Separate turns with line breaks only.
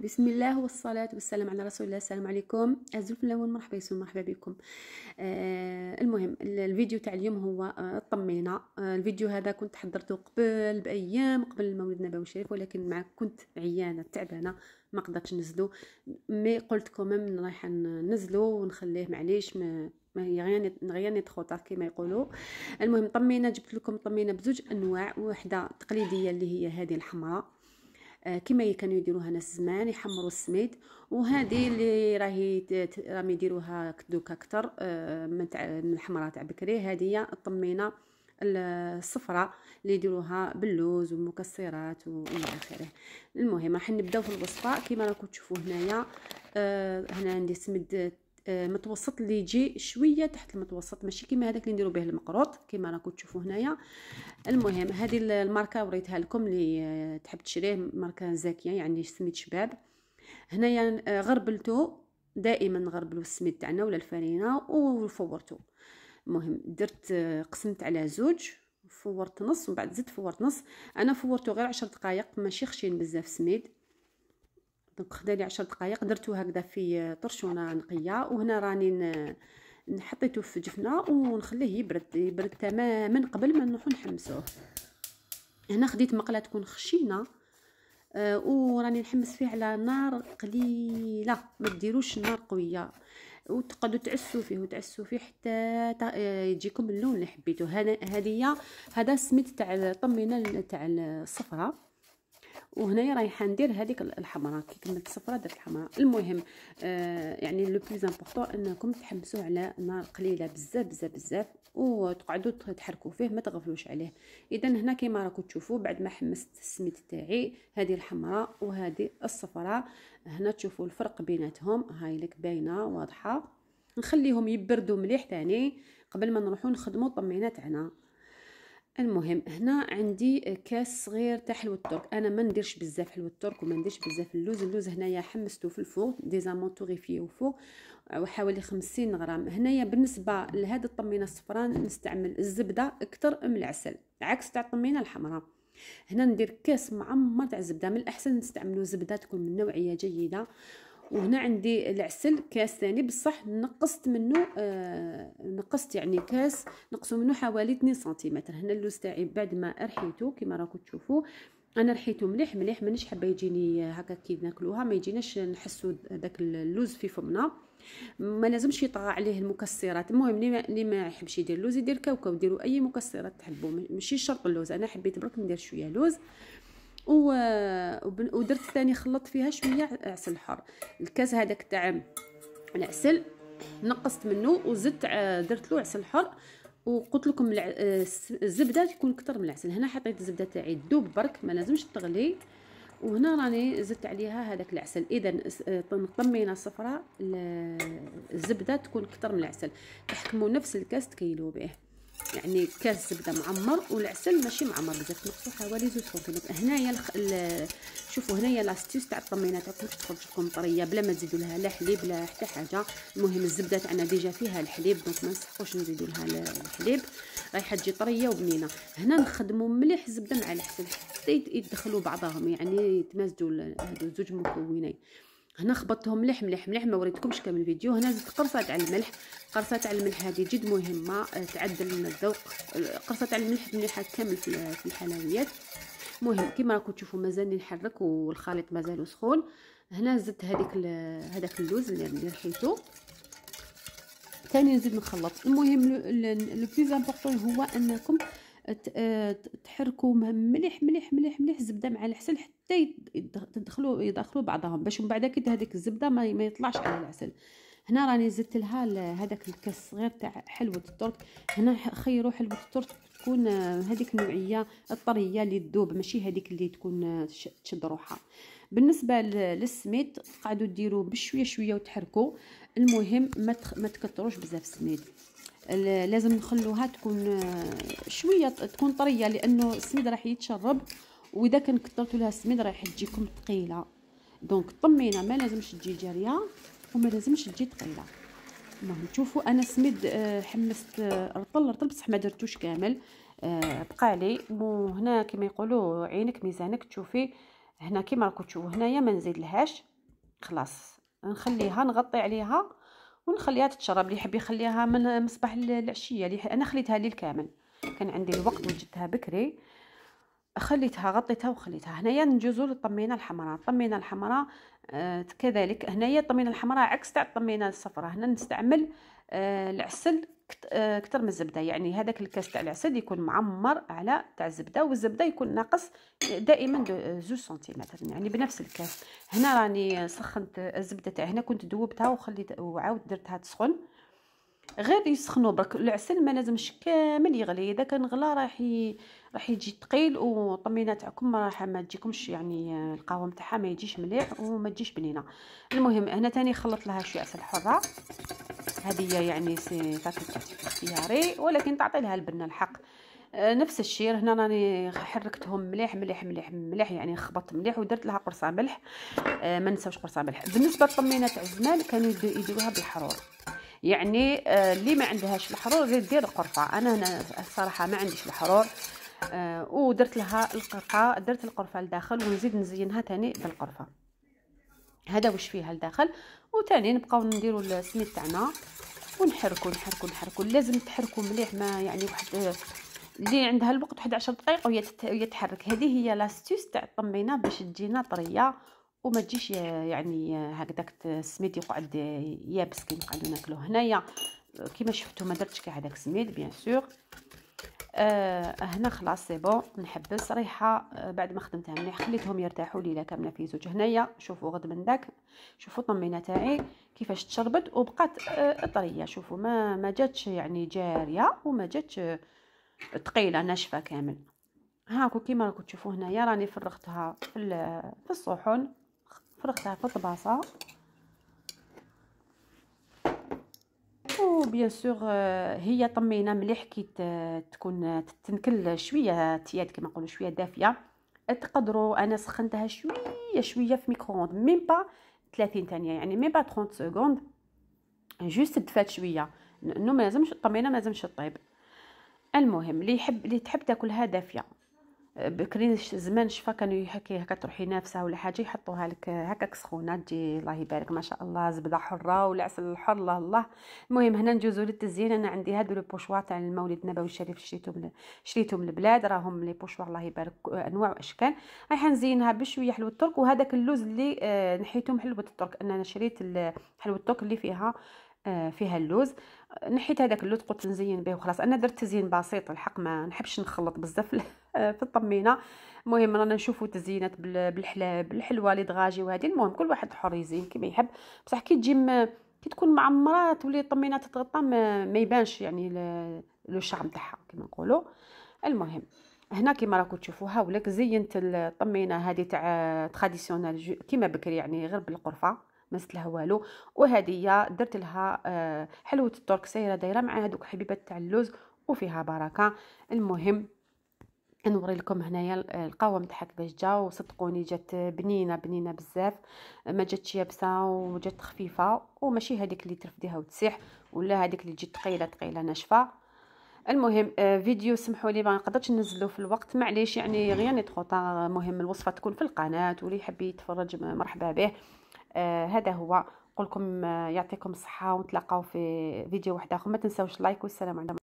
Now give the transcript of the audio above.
بسم الله والصلاة والسلام على رسول الله السلام عليكم الزلف الأول مرحبا يسون مرحبا بكم آه المهم الفيديو تاع اليوم هو آه الطمينة آه الفيديو هذا كنت حضرته قبل بأيام قبل المولد النبوي الشريف ولكن مع كنت عيانة تعبانة ما قدرتش نزلو مي قلت كومام رايحة نزلو ونخليه معليش ما ما هي غير غير كما يقولوا المهم طمينه جبت لكم طمينه بزوج انواع وحده تقليديه اللي هي هذه الحمراء آه، كما كانوا يديروها ناس زمان يحمروا السميد وهذه اللي راهي راهم يديروها دوكا اكثر آه، من الحمراء تاع بكري هذه هي الطمينه الصفراء اللي يديروها باللوز والمكسرات والى اخره المهم راح نبداو في الوصفه كما راكم تشوفوا هنايا آه، هنا عندي سمد آه، متوسط اللي يجي شويه تحت المتوسط ماشي كيما هذاك اللي نديرو به المقروط كيما راكم تشوفوا هنايا المهم هذه الماركه وريتها لكم اللي آه، تحب تشريه ماركه زاكيه يعني سميت شباب هنايا آه، غربلتو دائما غربلو السميد تاعنا ولا الفرينه وفورتو المهم درت قسمت على زوج فورت نص ومن بعد زدت فورت نص انا فورتو غير عشر دقائق ماشي خشين بزاف سميد دونك خدا لي 10 دقائق درتو هكذا في طرشونه نقيه وهنا راني نحطيته في جفنه ونخليه يبرد يبرد تماما قبل ما نروحو نحمسوه هنا خديت مقله تكون خشينه آه وراني نحمس فيه على نار قليله ما ديروش نار قويه وتقعدوا تعسوا فيه وتعسوا فيه حتى آه، يجيكم اللون اللي حبيتو هذه هذا سميت تاع الطمينه تاع الصفراء وهنايا رايحه ندير هذيك الحمراء كي كملت الصفراء درت الحمراء المهم آه يعني لو بليز امبورطون انكم تحمسوه على نار قليله بزاف بزاف بزاف وتقعدوا تحركوا فيه ما تغفلوش عليه اذا هنا كيما راكم تشوفوا بعد ما حمست السميد تاعي هذه الحمراء وهذه الصفراء هنا تشوفوا الفرق بيناتهم هاي لك باينه واضحه نخليهم يبردوا مليح تاني قبل ما نروحو نخدمو الطمينه تاعنا المهم هنا عندي كاس صغير تاع حلو الترك انا ما نديرش بزاف حلو الترك وما نديرش بزاف اللوز اللوز هنايا حمسته في الفوق ديزامونتوغي فيه وفوق وحوالي خمسين غرام هنايا بالنسبه لهاد الطمينه الصفراء نستعمل الزبده اكثر من العسل عكس تاع الطمينه الحمراء هنا ندير كاس معمر تاع الزبده من الاحسن نستعملوا زبده تكون من نوعيه جيده وهنا عندي العسل كاس ثاني بصح نقصت منه آه نقصت يعني كاس نقصوا منه حوالي 2 سنتيمتر هنا اللوز تاعي بعد ما رحيته كما راكم تشوفوا انا رحيته مليح مليح مانيش حابه يجيني هكا كي ناكلوها ما يجيناش نحسوا داك اللوز في فمنا ما لازمش يطغى عليه المكسرات المهم اللي ما يحبش يدير لوز يدير كاوكاو ديروا اي مكسرات تحبوا ماشي شرط اللوز انا حبيت برك ندير شويه لوز آه ودرت ثاني خلطت فيها شويه عسل حر الكاس هذاك تاع العسل نقصت منه وزدت درت له عسل حر وقلت لكم الزبده تكون اكثر من العسل هنا حطيت الزبده تاعي دوب برك ما لازمش تغلي وهنا راني زدت عليها هذاك العسل اذا طمينا الصفراء الزبده تكون اكثر من العسل تحكموا نفس الكاس تكيلوا به يعني كاس زبده معمر والعسل ماشي معمر بزاف نقصو حوالي زوج سنتيمتر هنايا الخ... ال... شوفوا هنايا لاستيس تاع الطمينات باش تخرج لكم طريه بلا ما تزيدوا لها لا حليب لا حتى حاجه المهم الزبده تاعنا ديجا فيها الحليب دونك ما نزيدولها نزيدوا لها الحليب رايحه تجي طريه وبنينه هنا نخدموا مليح الزبده مع العسل حتى يدخلو بعضهم يعني يتمازجوا هادو زوج مكونين هنا خبطتهم ملح ملح ملح ما وريتكمش كامل الفيديو هنا زدت قرصه تاع الملح قرصه تاع الملح هذه جد مهمه آه، تعدل من الذوق آه، قرصه تاع الملح مليحه كامل في الحلويات مهم كيما راكم تشوفوا مازال نحرك والخليط مازال سخون هنا زدت هذيك هذاك اللوز اللي رحيته ثاني نزيد نخلط المهم لو بليز امبورطون هو انكم آه، تحركوا مليح مليح مليح مليح الزبده مع العسل حتى يدخلوا يدخلوا بعضهم باش من بعد كي هذيك الزبده ما يطلعش على العسل هنا راني زدت لها هذاك الكاس الصغير تاع حلوه الترك هنا خيروا حلوه الترك تكون آه، هذيك النوعيه الطريه اللي تذوب ماشي هذيك اللي تكون آه، تشد روحها بالنسبه للسميد قعدوا ديروا بشويه شويه وتحركوا المهم ما ما تكتروش بزاف السميد لازم نخلوها تكون آه، شويه تكون طريه لانه السميد راح يتشرب واذا كان كثرتوا لها السميد راح تجيكم ثقيله دونك طمينه ما لازمش تجي جاريه وما لازمش تجي ثقيله المهم نعم، تشوفوا انا السميد آه، حمست آه، رطل رطل بصح ما درتوش كامل بقى لي وهنا كما يقولوا عينك ميزانك تشوفي هنا كما راكم تشوفوا هنايا ما نزيدلهاش خلاص نخليها نغطي عليها ونخليها تتشرب اللي يحب يخليها من مصباح العشيه اللي انا خليتها ليل كامل كان عندي الوقت وجدتها بكري خليتها غطيتها وخليتها هنايا نجوزو للطمينه الحمراء الطمينه الحمراء آه، كذلك هنايا الطمينه الحمراء عكس تاع الطمينه الصفراء هنا نستعمل آه، العسل اكثر آه، من الزبده يعني هذاك الكاس تاع العسل يكون معمر على تاع الزبده والزبده يكون ناقص دائما آه، زوج سنتيمتر يعني بنفس الكاس هنا راني سخنت الزبده تاع هنا كنت ذوبتها وخليت وعاود درتها تسخن غير يسخنوا برك العسل ما لازمش كامل يغلي اذا كان غلا راح ي... راح يجي ثقيل وطمينه تاعكم راح ما تجيكمش يعني القهوه تاعها ما يجيش مليح وما تجيش بنينه المهم هنا تاني خلط لها شويه عسل حره هذه يعني سي اختياري ولكن تعطي لها البنه الحق آه، نفس الشيء هنا راني حركتهم مليح مليح مليح مليح يعني خبطت مليح ودرت لها قرصه ملح آه، ما نساوش قرصه ملح بالنسبه للطمينه تاع زمان كانوا يديروها بالحرور يعني آه، اللي ما عندهاش الحرور غير دير القرفه انا هنا الصراحه ما عنديش الحرور آه، ودرت لها القرفه درت القرفه لداخل ونزيد نزينها تاني بالقرفه هذا واش فيها لداخل وثاني نبقاو نديرو السميد تاعنا ونحركوا نحركو نحركو لازم تحركو مليح ما يعني واحد اللي عندها الوقت واحد 10 دقائق وهي تحرك هذه هي لاستيس تاع الطمينه باش تجينا طريه وما تجيش يعني هكذاك السميد يقعد يابس كي نقعدو ناكلو هنايا كيما شفتو ما درتش كاع هذاك السميد بيان سور آه هنا خلاص سي بون نحبس ريحه آه بعد ما خدمتها مليح خليتهم يرتاحوا ليله كامله في زوج هنايا شوفوا غد من داك شوفوا الطمينه تاعي كيفاش تشربت وبقات آه طريه شوفوا ما ما جاتش يعني جاريه وما جاتش آه ثقيله ناشفه كامل هاكو كيما راكم تشوفوا هنايا راني فرغتها في, في الصحون فرغتها في الطباسه وبيان سور هي طمينه مليح كي تكون آه، تنكل شويه تياد كما نقولوا شويه دافيه تقدروا انا سخنتها شويه شويه في ميكرووند ميم با 30 ثانيه يعني ميم با 30 سكوند جوست دفات شويه انه ما لازمش الطمينه ما لازمش طيب المهم اللي يحب اللي تحب تاكلها دافيه بكري زمان شفا كانوا يحكي هكا تروحي نافسه ولا حاجه يحطوها لك هكاك سخونه تجي الله يبارك ما شاء الله زبده حره والعسل الحر الله الله المهم هنا نجوزو للتزيين انا عندي هادو لي بوشوار تاع المولد النبوي الشريف شريتهم شريتهم البلاد راهم لي بوشوار الله يبارك انواع واشكال رايحه نزينها بشويه حلوه الترك وهذاك اللوز اللي آه، نحيتو من حلوه الترك انا شريت حلوه الترك اللي فيها آه، فيها اللوز نحيت هذاك اللوز قلت نزين به وخلاص انا درت تزيين بسيط الحق ما نحبش نخلط بزاف آه، في الطمينه المهم رانا نشوفوا تزينات بالحلاب الحلوه اللي دغاجي وهذه المهم كل واحد حر يزين كيما يحب بصح كي تجي كي تكون معمره تولي الطمينه تتغطى ما, ما يبانش يعني لو شارم تاعها كيما نقولوا المهم هنا كيما راكم تشوفوا ولك زينت الطمينه هذه تاع تراديسيونال كيما بكري يعني غير بالقرفه ما لها والو وهذه درت لها آه، حلوه الترك سايره دايره مع هذوك حبيبات تاع اللوز وفيها بركه المهم نوري لكم هنايا القهوه نتاعها باش جا وصدقوني جات بنينه بنينه بزاف ما جاتش يابسه وجات خفيفه وماشي هذيك اللي ترفديها وتسيح ولا هذيك اللي تجي ثقيله ثقيله ناشفه المهم آه، فيديو سمحوا لي ما نقدرش ننزلو في الوقت معليش يعني غير ني مهم الوصفه تكون في القناه واللي يحب يتفرج مرحبا به آه، هذا هو نقول آه، يعطيكم الصحه ونتلاقاو في فيديو واحد اخر ما تنساوش لايك والسلام عليكم